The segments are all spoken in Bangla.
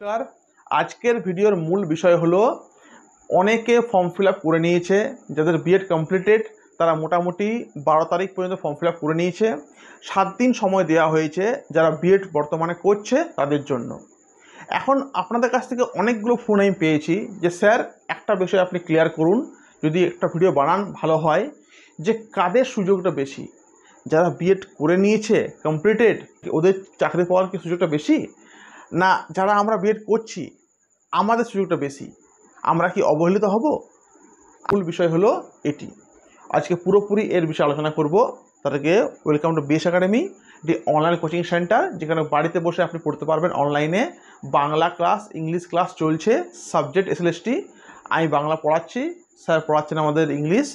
নমস্কার আজকের ভিডিওর মূল বিষয় হলো অনেকে ফর্ম ফিল করে নিয়েছে যাদের বিএড কমপ্লিটেড তারা মোটামুটি বারো তারিখ পর্যন্ত ফর্ম ফিল করে নিয়েছে সাত দিন সময় দেওয়া হয়েছে যারা বিএড বর্তমানে করছে তাদের জন্য এখন আপনাদের কাছ থেকে অনেকগুলো ফোন আমি পেয়েছি যে স্যার একটা বিষয় আপনি ক্লিয়ার করুন যদি একটা ভিডিও বানান ভালো হয় যে কাদের সুযোগটা বেশি যারা বিএড করে নিয়েছে কমপ্লিটেড ওদের চাকরি পাওয়ার কি সুযোগটা বেশি না যারা আমরা বিএড করছি আমাদের সুযোগটা বেশি আমরা কি অবহেলিত হব মূল বিষয় হলো এটি আজকে পুরোপুরি এর বিষয়ে আলোচনা করব তাদেরকে ওয়েলকাম টু বেস একাডেমি এটি অনলাইন কোচিং সেন্টার যেখানে বাড়িতে বসে আপনি পড়তে পারবেন অনলাইনে বাংলা ক্লাস ইংলিশ ক্লাস চলছে সাবজেক্ট এসএলএসটি আমি বাংলা পড়াচ্ছি স্যার পড়াচ্ছেন আমাদের ইংলিশ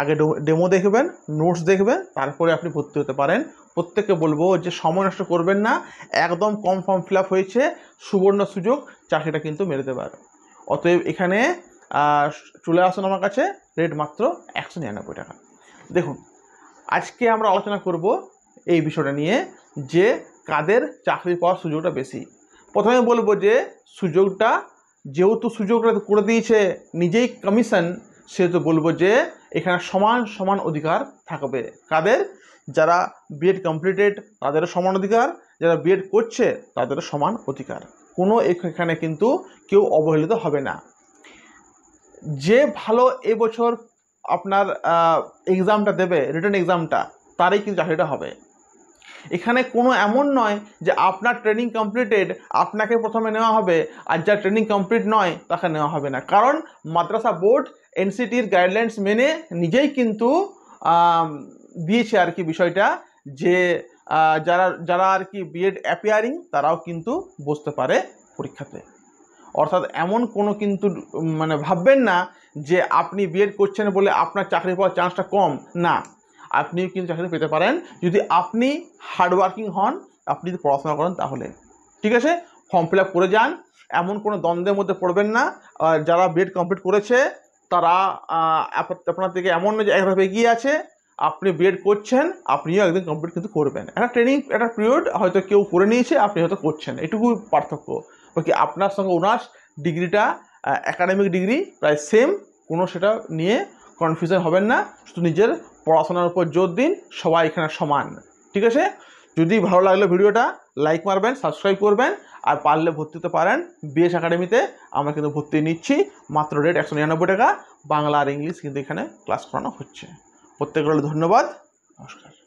আগে ডেমো দেখবেন নোটস দেখবেন তারপরে আপনি ভর্তি হতে পারেন প্রত্যেককে বলবো যে সময় নষ্ট করবেন না একদম কম ফর্ম ফিল হয়েছে সুবর্ণ সুযোগ চাকরিটা কিন্তু মেরেতে পারে অতএব এখানে চলে আসুন আমার কাছে রেট মাত্র একশো নিরানব্বই টাকা দেখুন আজকে আমরা আলোচনা করব এই বিষয়টা নিয়ে যে কাদের চাকরি পাওয়ার সুযোগটা বেশি প্রথমে বলবো যে সুযোগটা যেহেতু সুযোগটা করে দিয়েছে নিজেই কমিশন সেহেতু বলবো যে এখানে সমান সমান অধিকার থাকবে কাদের যারা বিএড কমপ্লিটেড তাদেরও সমান অধিকার যারা বিএড করছে তাদেরও সমান অধিকার কোনো এখানে কিন্তু কেউ অবহেলিত হবে না যে ভালো এবছর আপনার এক্সামটা দেবে রিটার্ন এক্সামটা তারই কিন্তু চাকরিটা হবে এখানে কোনো এমন নয় যে আপনার ট্রেনিং কমপ্লিটেড আপনাকে প্রথমে নেওয়া হবে আর যা ট্রেনিং কমপ্লিট নয় তাকে নেওয়া হবে না কারণ মাদ্রাসা বোর্ড এনসিটির গাইডলাইন্স মেনে নিজেই কিন্তু দিয়েছে আর কি বিষয়টা যে যারা যারা আর কি বিএড অ্যাপিয়ারিং তারাও কিন্তু বসতে পারে পরীক্ষাতে অর্থাৎ এমন কোনো কিন্তু মানে ভাববেন না যে আপনি বিএড করছেন বলে আপনার চাকরি পাওয়ার চান্সটা কম না আপনিও কিন্তু চাকরি পেতে পারেন যদি আপনি হার্ডওয়ার্কিং হন আপনি যদি পড়াশোনা করেন তাহলে ঠিক আছে ফর্ম ফিল করে যান এমন কোনো দ্বন্দ্বের মধ্যে পড়বেন না যারা বিএড কমপ্লিট করেছে তারা আপনার থেকে এমন যে একভাবে এগিয়ে আছে আপনি বিএড করছেন আপনিও একদিন কমপ্লিট কিন্তু করবেন একটা ট্রেনিং একটা পিরিয়ড হয়তো কেউ করে নিয়েছে আপনি হয়তো করছেন এটুকু পার্থক্য বাকি আপনার সঙ্গে ওনার ডিগ্রিটা একাডেমিক ডিগ্রি প্রায় সেম কোনো সেটা নিয়ে কনফিউশন হবেন না শুধু নিজের পড়াশোনার উপর জোর দিন সবাই এখানে সমান ঠিক আছে যদি ভালো লাগলো ভিডিওটা লাইক মারবেন সাবস্ক্রাইব করবেন আর পারলে ভর্তি হতে পারেন বিএস একাডেমিতে আমরা কিন্তু ভর্তি নিচ্ছি মাত্র রেট একশো নিরানব্বই টাকা বাংলা আর ইংলিশ কিন্তু এখানে ক্লাস করানো হচ্ছে প্রত্যেকের ধন্যবাদ নমস্কার